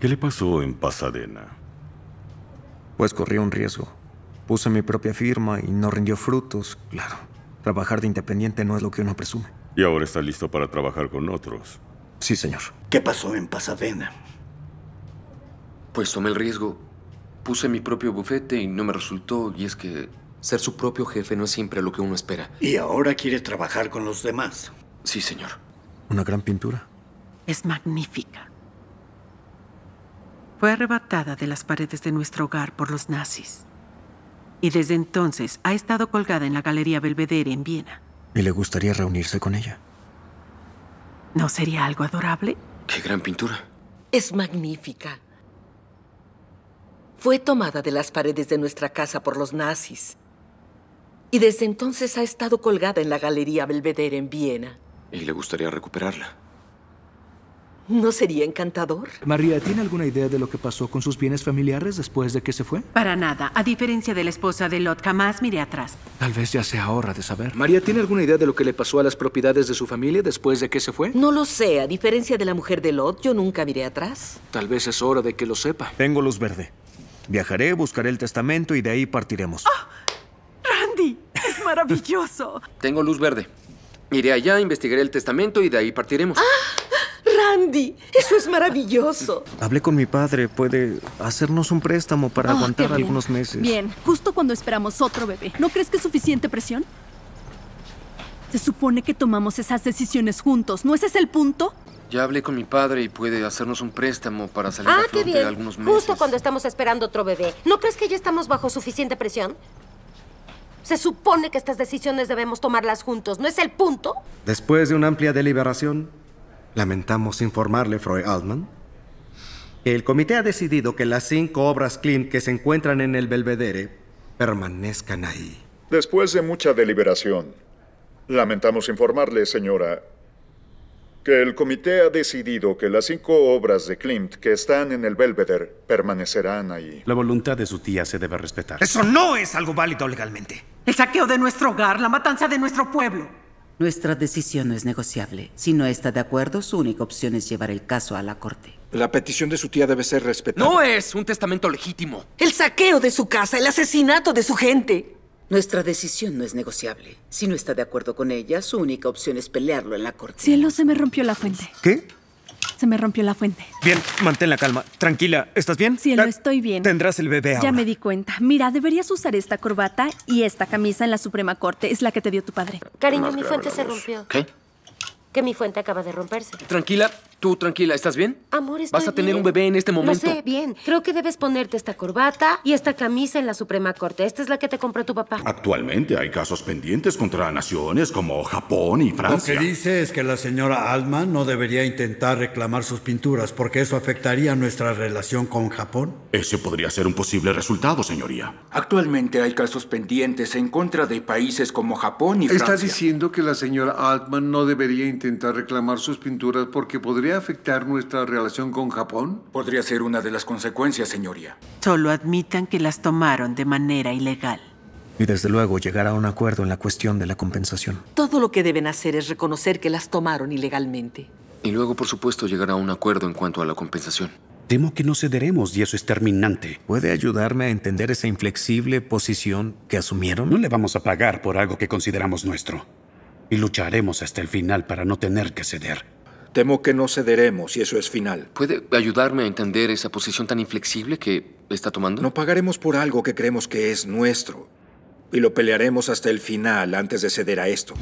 ¿Qué le pasó en Pasadena? Pues corrí un riesgo. Puse mi propia firma y no rindió frutos, claro. Trabajar de independiente no es lo que uno presume. Y ahora está listo para trabajar con otros. Sí, señor. ¿Qué pasó en Pasadena? Pues tomé el riesgo. Puse mi propio bufete y no me resultó, y es que ser su propio jefe no es siempre lo que uno espera. Y ahora quiere trabajar con los demás. Sí, señor. Una gran pintura. Es magnífica fue arrebatada de las paredes de nuestro hogar por los nazis. Y desde entonces ha estado colgada en la Galería Belvedere en Viena. ¿Y le gustaría reunirse con ella? ¿No sería algo adorable? ¡Qué gran pintura! Es magnífica. Fue tomada de las paredes de nuestra casa por los nazis. Y desde entonces ha estado colgada en la Galería Belvedere en Viena. ¿Y le gustaría recuperarla? ¿No sería encantador? María, ¿tiene alguna idea de lo que pasó con sus bienes familiares después de que se fue? Para nada. A diferencia de la esposa de Lot, jamás miré atrás. Tal vez ya sea hora de saber. María, ¿tiene alguna idea de lo que le pasó a las propiedades de su familia después de que se fue? No lo sé. A diferencia de la mujer de Lot, yo nunca miré atrás. Tal vez es hora de que lo sepa. Tengo luz verde. Viajaré, buscaré el testamento y de ahí partiremos. ¡Ah! ¡Randy! ¡Es maravilloso! Tengo luz verde. Iré allá, investigaré el testamento y de ahí partiremos. ¡Ah! Andy, eso es maravilloso. Hablé con mi padre, puede hacernos un préstamo para ah, aguantar algunos meses. Bien, justo cuando esperamos otro bebé. ¿No crees que es suficiente presión? Se supone que tomamos esas decisiones juntos, ¿no ese es el punto? Ya hablé con mi padre y puede hacernos un préstamo para salir ah, qué bien. algunos meses. Justo cuando estamos esperando otro bebé. ¿No crees que ya estamos bajo suficiente presión? Se supone que estas decisiones debemos tomarlas juntos, ¿no es el punto? Después de una amplia deliberación, Lamentamos informarle, Freud Altman, que el comité ha decidido que las cinco obras Klimt que se encuentran en el Belvedere permanezcan ahí. Después de mucha deliberación, lamentamos informarle, señora, que el comité ha decidido que las cinco obras de Klimt que están en el Belvedere permanecerán ahí. La voluntad de su tía se debe respetar. Eso no es algo válido legalmente. El saqueo de nuestro hogar, la matanza de nuestro pueblo. Nuestra decisión no es negociable. Si no está de acuerdo, su única opción es llevar el caso a la corte. La petición de su tía debe ser respetada. No es un testamento legítimo. El saqueo de su casa, el asesinato de su gente. Nuestra decisión no es negociable. Si no está de acuerdo con ella, su única opción es pelearlo en la corte. Cielo, se me rompió la fuente. ¿Qué? Se me rompió la fuente. Bien, mantén la calma. Tranquila, ¿estás bien? Sí, lo estoy bien. Tendrás el bebé ahora. Ya me di cuenta. Mira, deberías usar esta corbata y esta camisa en la Suprema Corte. Es la que te dio tu padre. Cariño, mi fuente se rompió. ¿Qué? Que mi fuente acaba de romperse. Tranquila, Tú tranquila, ¿estás bien? Amor, estoy Vas a tener un bebé en este momento. Lo sé, bien. Creo que debes ponerte esta corbata y esta camisa en la Suprema Corte. Esta es la que te compró tu papá. Actualmente hay casos pendientes contra naciones como Japón y Francia. Lo que dice es que la señora Altman no debería intentar reclamar sus pinturas porque eso afectaría nuestra relación con Japón. Ese podría ser un posible resultado, señoría. Actualmente hay casos pendientes en contra de países como Japón y Francia. ¿Estás diciendo que la señora Altman no debería intentar reclamar sus pinturas porque podría afectar nuestra relación con Japón? Podría ser una de las consecuencias, señoría. Solo admitan que las tomaron de manera ilegal. Y desde luego llegar a un acuerdo en la cuestión de la compensación. Todo lo que deben hacer es reconocer que las tomaron ilegalmente. Y luego, por supuesto, llegar a un acuerdo en cuanto a la compensación. Temo que no cederemos y eso es terminante. ¿Puede ayudarme a entender esa inflexible posición que asumieron? No le vamos a pagar por algo que consideramos nuestro. Y lucharemos hasta el final para no tener que ceder. Temo que no cederemos y eso es final. ¿Puede ayudarme a entender esa posición tan inflexible que está tomando? No pagaremos por algo que creemos que es nuestro. Y lo pelearemos hasta el final antes de ceder a esto.